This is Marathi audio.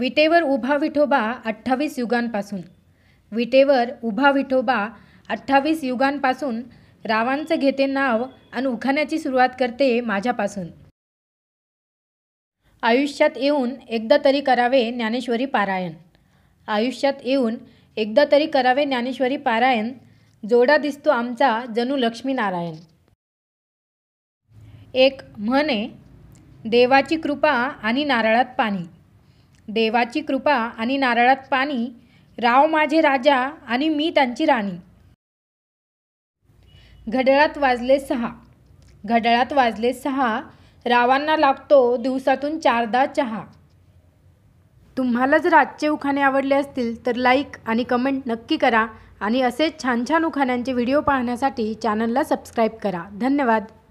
विटेवर उभा विठोबा अठ्ठावीस युगांपासून विटेवर उभा विठोबा अठ्ठावीस युगांपासून रावांचं घेते नाव आणि उखाण्याची सुरुवात करते माझ्यापासून आयुष्यात येऊन एकदा तरी करावे ज्ञानेश्वरी पारायण आयुष्यात येऊन एकदा तरी करावे ज्ञानेश्वरी पारायण जोडा दिसतो आमचा जणू लक्ष्मीनारायण एक म्हणे देवाची कृपा आणि नारळात पाणी देवाची कृपा आणि नारळात पाणी राव माझे राजा आणि मी त्यांची राणी घडळात वाजले सहा घड्याळात वाजले सहा रावांना लागतो दिवसातून चारदा चहा तुम्हाला जर आजचे उखाणे आवडले असतील तर लाईक आणि कमेंट नक्की करा आणि असेच छान छान उखाण्यांचे व्हिडिओ पाहण्यासाठी चॅनलला सबस्क्राईब करा धन्यवाद